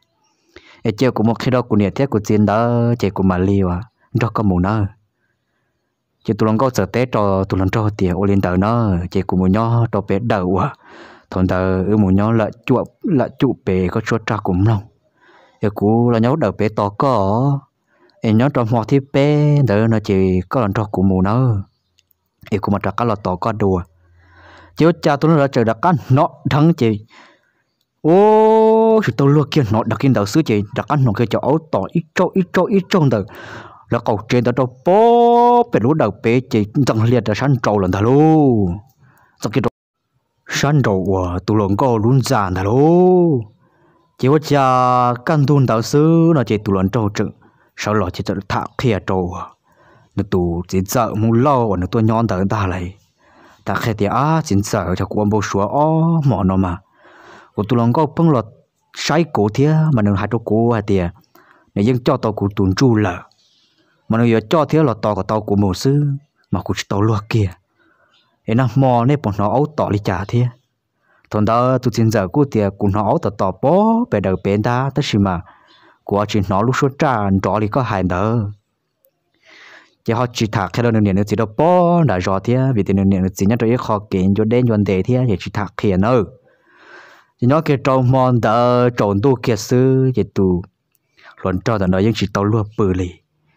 S1: ở chơi cũng một khi đó của nhiệt thế cũng chiến đó chơi của mà liều à cho con mù nó chỉ tụi lòng có sợ té cho tụi lòng cho tiền ô lên đầu nó chỉ của một nhỏ cho bé đầu à thằng tờ ở một nhỏ là chuột là chuột bé có chuột tra cũng lòng ở cú là nhau đầu bé to có em nhớ trong hoa thì pe đỡ nó chỉ có lần cho của mù nó yêu cũng mà trả cá là tàu có đùa chứ cha tôi nó đã chờ đặt cá nó thắng chị ô thì tôi luôn kia nó đặc kia đầu xứ chị đặc cá nó kia cho áo tỏ ít trâu ít trâu ít trâu đầu là cầu trên đó đâu bố bị lũ đầu bé chị chẳng liệt là săn trâu lần thà lô sau kia săn trâu của tụ lộn có luôn già thà lô chỉ có cha căn thun đầu xứ nó chị tụ lộn trâu trứng sau đó chị tự thả kia trâu à nó tù chỉ sợ mu lo và nó tôi nhon tới ta lại ta khi thì á chỉ sợ cho cô bố xóa ó mỏ nó mà của tôi lòng có bưng lọt sai cổ thế mà nó hai chỗ cổ hai thì nó vẫn cho tao của tuần chu lợ, mà nó giờ cho thế là tao của tao của mồ sư mà cụ tao luộc kia ấy nó mò nên bọn nó ấu tỏ đi trả thế thằng đó tôi xin giờ cô thì của nó ấu tỏ tỏ bó về đầu bên ta tất gì mà của chỉ nó lúc số trả đó thì có hại đó chỉ họ chỉ thạc khi nó niệm nó chỉ đâu bỏ đã rõ thế vì thế nó niệm nó chỉ nhớ tới khó kiện cho đến vấn đề thế thì chỉ thạc khi nó chỉ nhớ cái trâu mòn đã trộn tu kia sư giờ tu luận cho tận đó những chỉ tàu lúa bự lì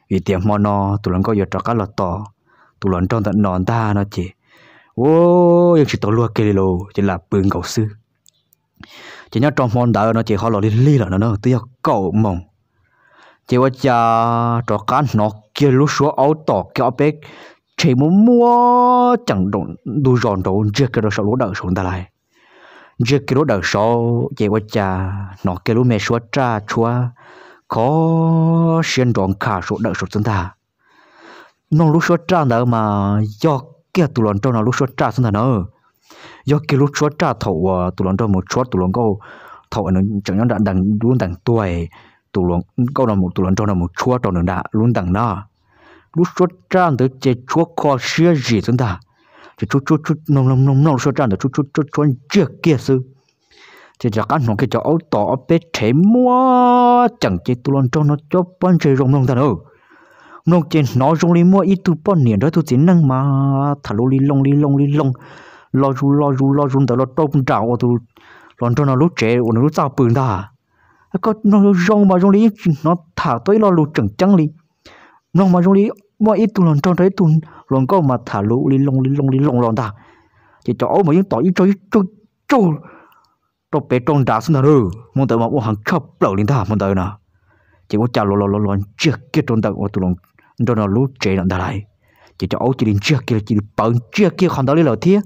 S1: vì tiệm mòn nó tụi lần có giờ cho cá lọt to tu lần trong tận nón ta nó chỉ ô những chỉ tàu lúa kia lô chỉ là bự cầu sư chỉ nhớ trâu mòn đã nó chỉ họ lọt đi lì là nó nó tự cầu mong chỉ có cha trò cá nó kia lúc số áo tỏ kia bé chỉ muốn mua chẳng đồn đủ giòn đồ chưa cái đó sau lúa đậu xuống ta lại chưa cái lúa đậu sau chỉ có cha nó kia lúa mẹ số cha chúa có xuyên đoạn cả số số xuống ta nó lúc số cha nữa mà do kia tụi lần trong nó lúc số cha xuống ta nữa do kia lúc số cha thầu à, tụi lần trong một số tụi lần câu thầu nó chẳng nhớ đã đằng luôn đằng tuổi tụ luận câu nào một tụ luận trong nào một chúa trong đường đã luôn đằng đó lúc chúa trang tới chế chúa kho xưa gì chúng ta chế chúa chúa chúa nông nông nông nông chúa trang tới chúa chúa chúa chúa chưa kia sư chế cho các nó cái cho ấu tỏ bé trẻ mua chẳng chế tụ luận trong nó cho bọn chơi rong rong thằng đâu nông trên nó rong đi mua ít tụ bọn niệm đó tụ chỉ năng mà thà lô li long li long li long lo ru lo ru lo ru đó lo trâu cũng ở tụ luận trong nó lúc trẻ nó lúc sao bừng ta À, có nó rong mà rong đi nó thả tới lo lù chẳng chẳng đi, nó mà rong đi, mọi ít tu lòn tròn tới tu lòn có mà thả lù đi lông đi lông đi lông lòn ta chỉ cho mà những tỏi cho cho cho cho bé tròn đá xuống rồi muốn tới mà muốn hàng khắp lầu lên ta muốn tới nè chỉ có chào lo lo lo lo chưa kia tròn tao tu lòn đó nó lú chế ta lại chỉ cho ấu chỉ đến chưa kia chỉ bận chưa kia không tới lý lò thiết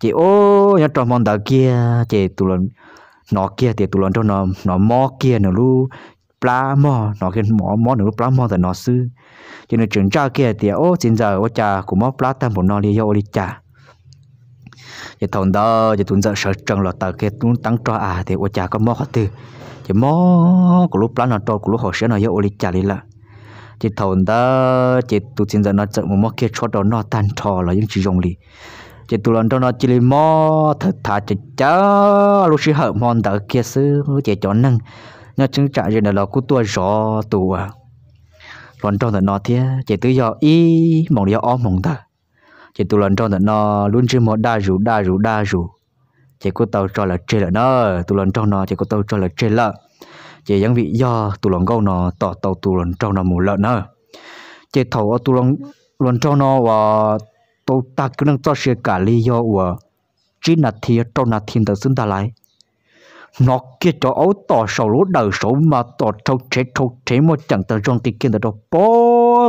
S1: chỉ ô nhà tròn mong đá kia chỉ tu lòn nó kia thì tụi lần cho nó nó mò kia nó lu plá mò nó kia mò mò nó lu plá mò thì nó sư cho nên chuyển trao kia thì ô xin giờ ô cha cũng mò plá tam của nó đi vô đi cha thì thằng đó thì tụi giờ sợ trần là tờ kia tụi tăng cho à thì ô cha có mò hết từ thì mò của lúc plá nó cho của lúc họ sẽ nó vô đi cha đi là thì thằng đó thì tụi xin giờ nó chậm một mò kia cho đó nó tan trò là những chỉ dùng đi chỉ tụi lần trong nó chỉ mò thật thà chỉ chớ lúc xí hở mòn tờ kia sư chỉ chọn nâng nó chứng trả gì là cú tua rõ tù à. lần trong nó thế chỉ tự do y mong do ôm mong ta chỉ tụi lần trong nó luôn chỉ một đa rủ đa rủ đa rủ chỉ có tàu cho là chơi là nó tụi lần trong nó chỉ có tàu cho là chơi là chỉ những vị do tụi lần câu nó tỏ tàu tụi lần trong nó mù lợn nó chỉ thầu tụi lần lần trong nó và tôi ta cứ nâng cho xe cả lý do của chỉ là thì trong là thiên tử xứng ta lại nó kia cho ấu tỏ sầu lúa đầu sầu mà tỏ trâu chế trâu chế mà chẳng tới trong tiền kia đó bó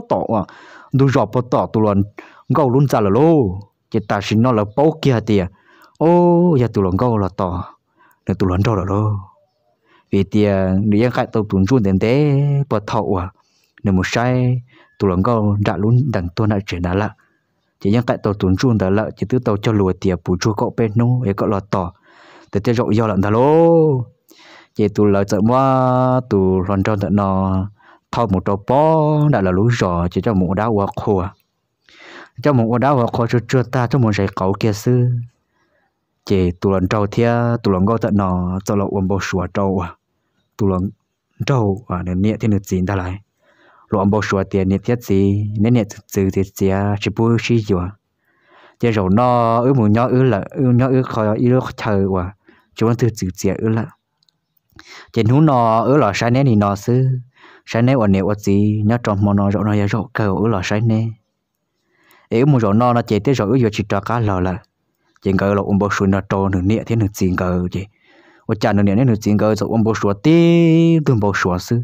S1: tỏ à đủ rõ bó tỏ tụ lần gấu luôn ra là lô chỉ ta xin nó là bó kia tiền ô giờ tụ lần gấu là tỏ để tụ lần đâu là lô vì tiền để em khai tàu tuần chuồn đến thế bó thọ à nếu một sai tụ lần gấu đã luôn đằng tôi lại chuyển đã lại chỉ những tại tàu tuần chuồn đã lợi chỉ tư tàu cho lùa tiệp bù chua cậu bên nô ấy cậu lọt tỏ từ tiêu rộng do lận thà lô chỉ tụ lợ sợ mua tụ loạn tròn tận nò thao một tàu bò đã là lũ rò chỉ cho một đá hoa khô cho một đá hoa khô chưa chưa ta cho một giải cậu kia sư chỉ tụ loạn trâu thia tụ loạn gò tận nò cho lọ uống bầu sủa trâu à tụ trâu à nên nhẹ thì nửa chín ta lại lo ông bố xua tiền nhiệt thiết gì nên nhiệt từ thì chỉ chỉ bù xí gì à rồi nó ứ một nhó ứ là ứ nhó ứ khỏi ứ chờ à chúng nó từ từ chỉ ứ là chỉ hú nó ứ là sáng nay thì nó xứ sáng nay ở nếu ở gì nhó trong mò nó rồi nó giờ rồi cầu ứ là sáng nay ứ một rồi nó nó chỉ tới rồi ứ giờ chỉ cho cá lò là chỉ ngờ là ông bố xua nó trâu nửa nhiệt thế nửa chỉ ngờ chỉ ở chả nửa nhiệt nửa chỉ ngờ rồi ông bố xua tiền, đừng bố xua xứ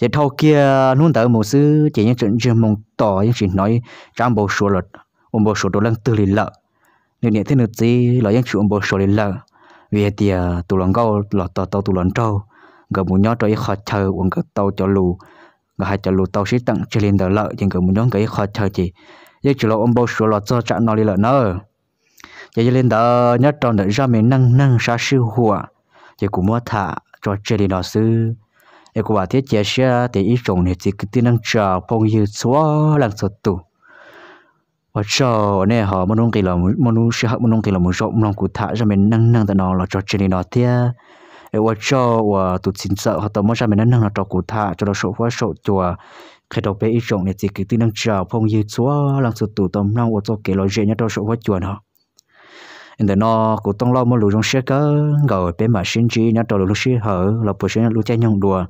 S1: giờ thâu kia luôn tới một sư chỉ những chuyện chưa mong tỏ những chuyện nói trong bộ số luật ông bộ số đồ lăng tư lý lợ nên những thế nữa gì là những chuyện bộ số lý lợ vì thì à, tụ lòng gâu là tàu tàu tụ lòng trâu gặp một nhóm trời khó chờ uống cái tàu cho lù gặp hai cho lù tàu sĩ tặng chỉ lên đỡ lợ nhưng gặp một nhóm cái khó chờ chỉ giờ chỉ là ông bộ số luật cho chạm nó lý lợ nữa giờ lên đỡ nhất trong đỡ ra mình năng năng sa sư hùa giờ cũng muốn thả cho chơi đi nó sư ai qua thế chia sẻ thì ít trồng này chỉ cứ tin năng chờ phong như xóa lăng sụt tụ và cho nè họ muốn nông kỳ là muốn nông học muốn nông kỳ là muốn rộng nông cụ thả cho mình năng năng tại nó là cho trên nó thế ai qua cho và tụt xin sợ họ tao muốn cho mình năng năng là cho cụ thả cho nó sổ quá sổ chùa khi đầu bé ít trồng này chỉ cứ tin năng chờ phong như xóa lăng sụt tụ tầm năng và cho kể lời dễ nhất cho sổ quá chùa nó in the nó cũng tông lo một lũ trong xe cơ gọi bé mà sinh chi nhất trò lũ xe hở là bữa sáng lũ trẻ nhong đùa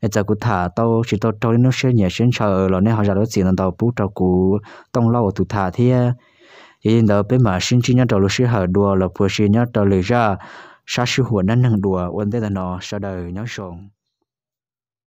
S1: ai giờ cụ thả tao chỉ tao tao nó sẽ nhẹ sẽ chờ là nên họ giờ đó chỉ là tao bút tao cụ tông lâu tụ thả thì hiện giờ bên mà sinh chi nhau tao lúc sẽ hở đùa là vừa sinh nhau tao lấy ra sa sư hồn năng năng đùa ổn thế là nó sa đời nhau sống